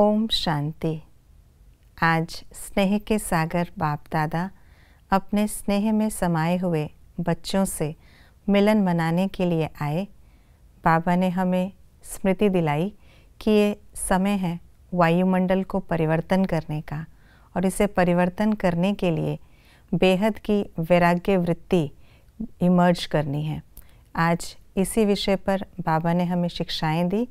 ओम शांति आज स्नेह के सागर बाप दादा अपने स्नेह में समाये हुए बच्चों से मिलन मनाने के लिए आए बाबा ने हमें स्मृति दिलाई कि ये समय है वायुमंडल को परिवर्तन करने का और इसे परिवर्तन करने के लिए बेहद की वैराग्य वृत्ति इमर्ज करनी है आज इसी विषय पर बाबा ने हमें शिक्षाएं दी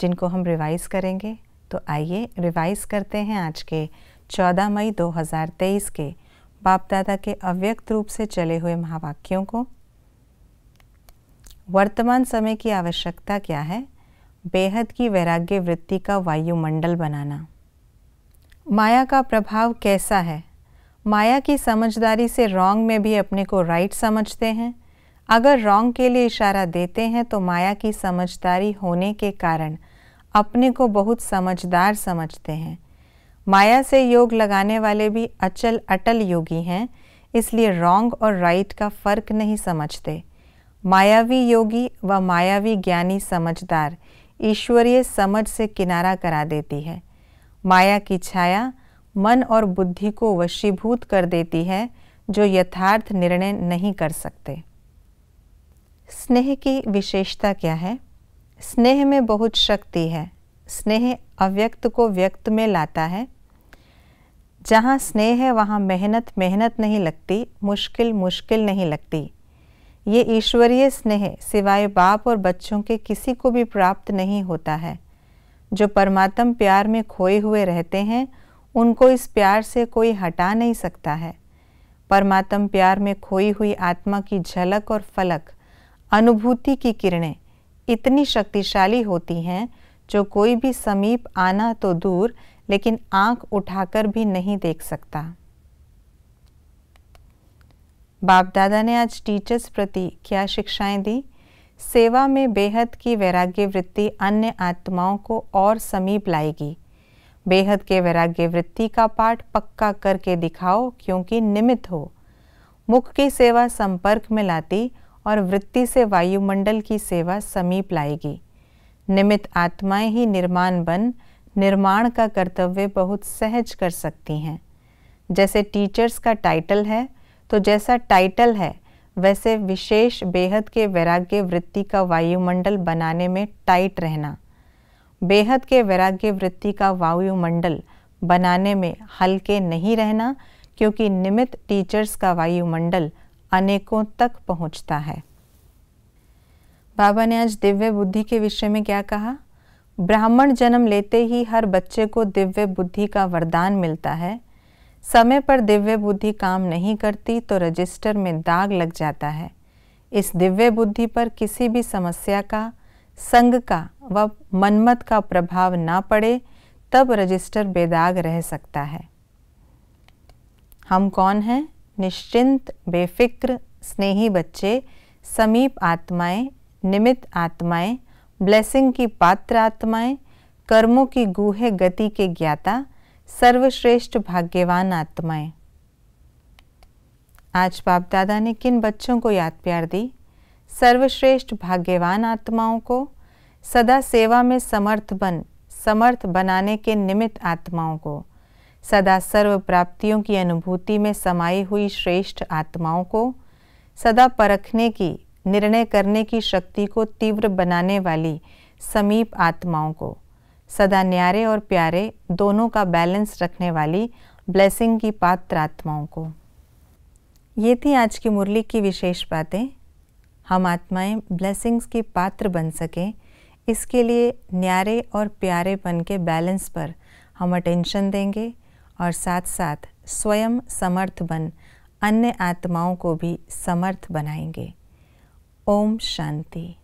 जिनको हम रिवाइज करेंगे तो आइए रिवाइज करते हैं आज के 14 मई 2023 के बाप दादा के अव्यक्त रूप से चले हुए महावाक्यों को वर्तमान समय की आवश्यकता क्या है बेहद की वैराग्य वृत्ति का वायुमंडल बनाना माया का प्रभाव कैसा है माया की समझदारी से रॉन्ग में भी अपने को राइट समझते हैं अगर रॉन्ग के लिए इशारा देते हैं तो माया की समझदारी होने के कारण अपने को बहुत समझदार समझते हैं माया से योग लगाने वाले भी अचल अटल योगी हैं इसलिए रॉन्ग और राइट का फर्क नहीं समझते मायावी योगी व मायावी ज्ञानी समझदार ईश्वरीय समझ से किनारा करा देती है माया की छाया मन और बुद्धि को वशीभूत कर देती है जो यथार्थ निर्णय नहीं कर सकते स्नेह की विशेषता क्या है स्नेह में बहुत शक्ति है स्नेह अव्यक्त को व्यक्त में लाता है जहाँ स्नेह है वहाँ मेहनत मेहनत नहीं लगती मुश्किल मुश्किल नहीं लगती ये ईश्वरीय स्नेह सिवाय बाप और बच्चों के किसी को भी प्राप्त नहीं होता है जो परमात्म प्यार में खोए हुए रहते हैं उनको इस प्यार से कोई हटा नहीं सकता है परमात्म प्यार में खोई हुई आत्मा की झलक और फलक अनुभूति की किरणें इतनी शक्तिशाली होती हैं जो कोई भी समीप आना तो दूर लेकिन आंख उठाकर भी नहीं देख सकता बाप दादा ने आज टीचर्स प्रति क्या शिक्षाएं दी सेवा में बेहद की वैराग्य वृत्ति अन्य आत्माओं को और समीप लाएगी बेहद के वैराग्य वृत्ति का पाठ पक्का करके दिखाओ क्योंकि निमित्त हो मुख की सेवा संपर्क में लाती और वृत्ति से वायुमंडल की सेवा समीप लाएगी निमित आत्माएं ही निर्माण बन निर्माण का कर्तव्य बहुत सहज कर सकती हैं जैसे टीचर्स का टाइटल है तो जैसा टाइटल है वैसे विशेष बेहद के वैराग्य वृत्ति का वायुमंडल बनाने में टाइट रहना बेहद के वैराग्य वृत्ति का वायुमंडल बनाने में हल्के नहीं रहना क्योंकि निमित टीचर्स का वायुमंडल अनेकों तक पहुंचता है बाबा ने आज दिव्य बुद्धि के विषय में क्या कहा ब्राह्मण जन्म लेते ही हर बच्चे को दिव्य बुद्धि का वरदान मिलता है समय पर दिव्य बुद्धि काम नहीं करती तो रजिस्टर में दाग लग जाता है इस दिव्य बुद्धि पर किसी भी समस्या का संग का व मनमत का प्रभाव ना पड़े तब रजिस्टर बेदाग रह सकता है हम कौन हैं निश्चिंत बेफिक्र स्नेही बच्चे समीप आत्माएं निमित आत्माएं ब्लेसिंग की पात्र आत्माएं कर्मों की गुहे गति के ज्ञाता सर्वश्रेष्ठ भाग्यवान आत्माएं आज बाप दादा ने किन बच्चों को याद प्यार दी सर्वश्रेष्ठ भाग्यवान आत्माओं को सदा सेवा में समर्थ बन समर्थ बनाने के निमित्त आत्माओं को सदा सर्व प्राप्तियों की अनुभूति में समाई हुई श्रेष्ठ आत्माओं को सदा परखने की निर्णय करने की शक्ति को तीव्र बनाने वाली समीप आत्माओं को सदा न्यारे और प्यारे दोनों का बैलेंस रखने वाली ब्लेसिंग की पात्र आत्माओं को ये थी आज की मुरली की विशेष बातें हम आत्माएं ब्लेसिंग्स की पात्र बन सकें इसके लिए न्यारे और प्यारे बन के बैलेंस पर हम अटेंशन देंगे और साथ साथ स्वयं समर्थ बन अन्य आत्माओं को भी समर्थ बनाएंगे ओम शांति